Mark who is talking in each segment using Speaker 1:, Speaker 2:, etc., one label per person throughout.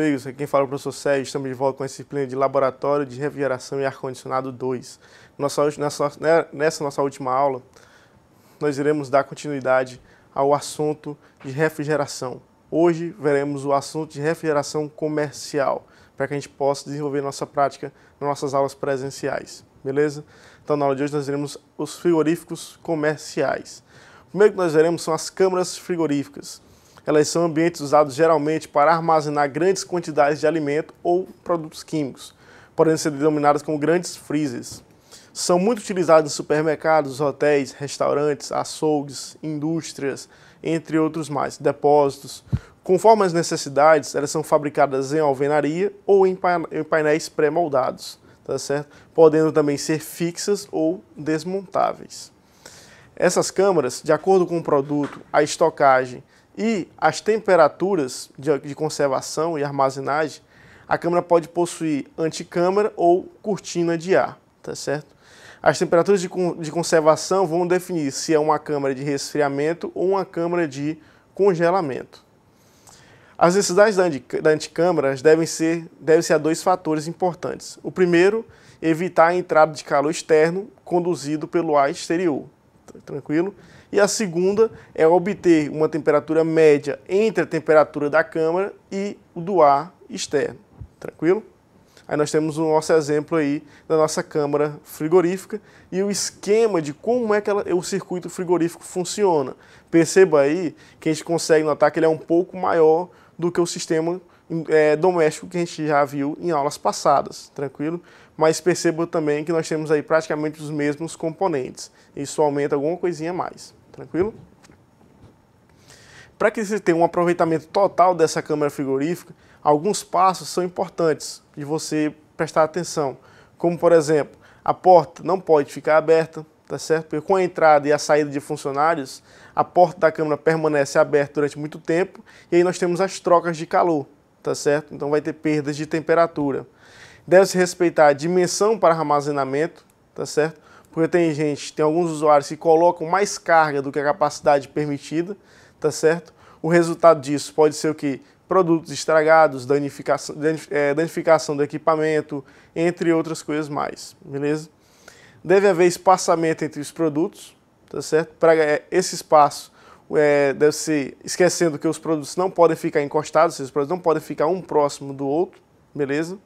Speaker 1: amigos, aqui quem fala é o professor Sérgio, estamos de volta com a disciplina de Laboratório de Refrigeração e Ar-Condicionado 2. Nossa, nessa, né, nessa nossa última aula, nós iremos dar continuidade ao assunto de refrigeração. Hoje veremos o assunto de refrigeração comercial, para que a gente possa desenvolver nossa prática nas nossas aulas presenciais, beleza? Então na aula de hoje nós veremos os frigoríficos comerciais. O primeiro que nós veremos são as câmaras frigoríficas. Elas são ambientes usados geralmente para armazenar grandes quantidades de alimento ou produtos químicos, podendo ser denominadas como grandes freezers. São muito utilizados em supermercados, hotéis, restaurantes, açougues, indústrias, entre outros mais, depósitos. Conforme as necessidades, elas são fabricadas em alvenaria ou em painéis pré-moldados, tá certo? Podendo também ser fixas ou desmontáveis. Essas câmaras, de acordo com o produto, a estocagem e as temperaturas de, de conservação e armazenagem, a câmara pode possuir anticâmara ou cortina de ar, tá certo? As temperaturas de, de conservação vão definir se é uma câmara de resfriamento ou uma câmara de congelamento. As necessidades da anticâmara devem ser, devem ser a dois fatores importantes. O primeiro, evitar a entrada de calor externo conduzido pelo ar exterior. Tá tranquilo? E a segunda é obter uma temperatura média entre a temperatura da câmara e o do ar externo, tranquilo? Aí nós temos o nosso exemplo aí da nossa câmara frigorífica e o esquema de como é que ela, o circuito frigorífico funciona. Perceba aí que a gente consegue notar que ele é um pouco maior do que o sistema é, doméstico que a gente já viu em aulas passadas, tranquilo? Mas perceba também que nós temos aí praticamente os mesmos componentes. Isso aumenta alguma coisinha a mais, tranquilo? Para que você tenha um aproveitamento total dessa câmara frigorífica, alguns passos são importantes de você prestar atenção. Como, por exemplo, a porta não pode ficar aberta, tá certo? Porque com a entrada e a saída de funcionários, a porta da câmara permanece aberta durante muito tempo e aí nós temos as trocas de calor, tá certo? Então vai ter perdas de temperatura. Deve-se respeitar a dimensão para armazenamento, tá certo? Porque tem gente, tem alguns usuários que colocam mais carga do que a capacidade permitida, tá certo? O resultado disso pode ser o que? Produtos estragados, danificação, é, danificação do equipamento, entre outras coisas mais, beleza? Deve haver espaçamento entre os produtos, tá certo? Para é, esse espaço é, deve ser esquecendo que os produtos não podem ficar encostados, os produtos não podem ficar um próximo do outro, beleza?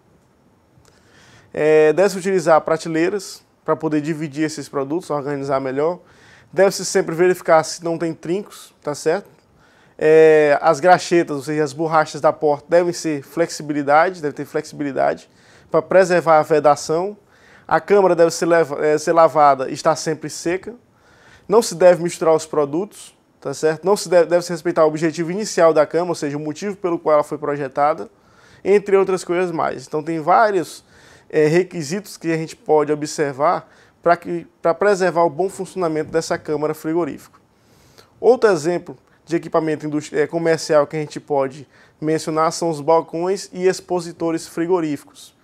Speaker 1: É, deve-se utilizar prateleiras para poder dividir esses produtos, organizar melhor. Deve-se sempre verificar se não tem trincos, tá certo? É, as graxetas, ou seja, as borrachas da porta, devem ser flexibilidade, deve ter flexibilidade para preservar a vedação. A câmara deve ser, leva, é, ser lavada e estar sempre seca. Não se deve misturar os produtos, tá certo? Não se deve, deve se respeitar o objetivo inicial da cama, ou seja, o motivo pelo qual ela foi projetada, entre outras coisas mais. Então tem vários é, requisitos que a gente pode observar para que para preservar o bom funcionamento dessa câmara frigorífica. Outro exemplo de equipamento é, comercial que a gente pode mencionar são os balcões e expositores frigoríficos.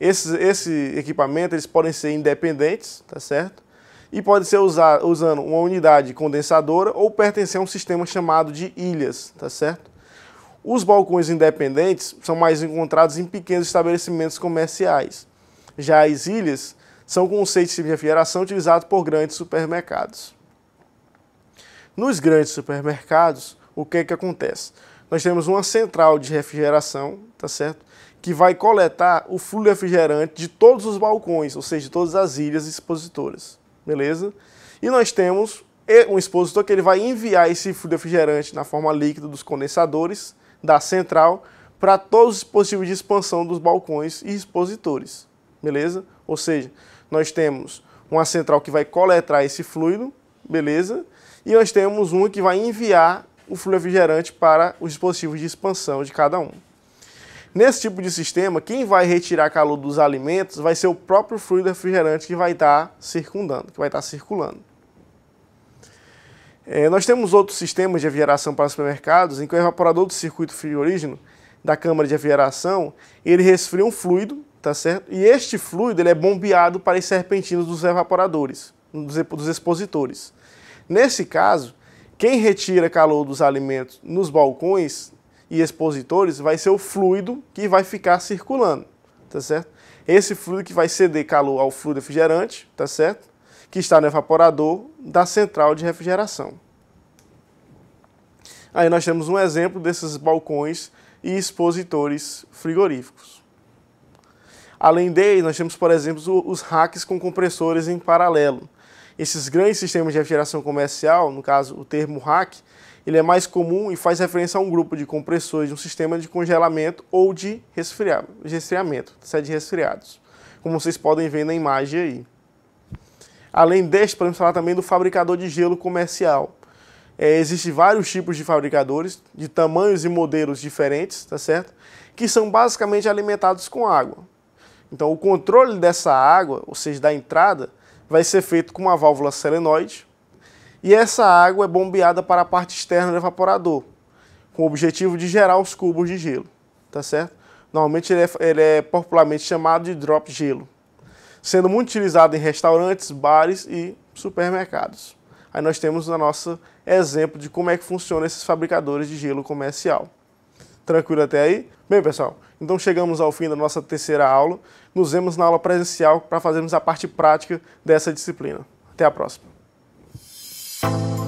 Speaker 1: Esses, esse equipamento eles podem ser independentes, tá certo? e pode ser usado, usando uma unidade condensadora ou pertencer a um sistema chamado de ilhas, tá certo? Os balcões independentes são mais encontrados em pequenos estabelecimentos comerciais. Já as ilhas são conceitos de refrigeração utilizados por grandes supermercados. Nos grandes supermercados, o que é que acontece? Nós temos uma central de refrigeração, tá certo? Que vai coletar o fluido refrigerante de todos os balcões, ou seja, de todas as ilhas expositoras beleza? E nós temos um expositor que ele vai enviar esse fluido refrigerante na forma líquida dos condensadores da central para todos os dispositivos de expansão dos balcões e expositores, beleza? Ou seja, nós temos uma central que vai coletar esse fluido, beleza? E nós temos uma que vai enviar o fluido refrigerante para os dispositivos de expansão de cada um. Nesse tipo de sistema, quem vai retirar calor dos alimentos vai ser o próprio fluido refrigerante que vai estar tá circundando, que vai estar tá circulando. É, nós temos outros sistemas de aviação para supermercados em que o evaporador do circuito frigorígeno da câmara de aviação ele resfria um fluido, tá certo? E este fluido ele é bombeado para as serpentinas dos evaporadores, dos expositores. Nesse caso, quem retira calor dos alimentos nos balcões e expositores vai ser o fluido que vai ficar circulando, tá certo? Esse fluido que vai ceder calor ao fluido refrigerante, tá certo? Que está no evaporador da central de refrigeração. Aí nós temos um exemplo desses balcões e expositores frigoríficos. Além deles, nós temos, por exemplo, os racks com compressores em paralelo. Esses grandes sistemas de refrigeração comercial, no caso o termo rack, ele é mais comum e faz referência a um grupo de compressores de um sistema de congelamento ou de resfriamento, de resfriamento sede resfriados, como vocês podem ver na imagem aí. Além deste, podemos falar também do fabricador de gelo comercial. É, Existem vários tipos de fabricadores, de tamanhos e modelos diferentes, tá certo? Que são basicamente alimentados com água. Então, o controle dessa água, ou seja, da entrada, vai ser feito com uma válvula solenoide, e essa água é bombeada para a parte externa do evaporador, com o objetivo de gerar os cubos de gelo, tá certo? Normalmente ele é, ele é popularmente chamado de drop gelo, sendo muito utilizado em restaurantes, bares e supermercados. Aí nós temos o nosso exemplo de como é que funciona esses fabricadores de gelo comercial. Tranquilo até aí? Bem, pessoal, então chegamos ao fim da nossa terceira aula. Nos vemos na aula presencial para fazermos a parte prática dessa disciplina. Até a próxima! you.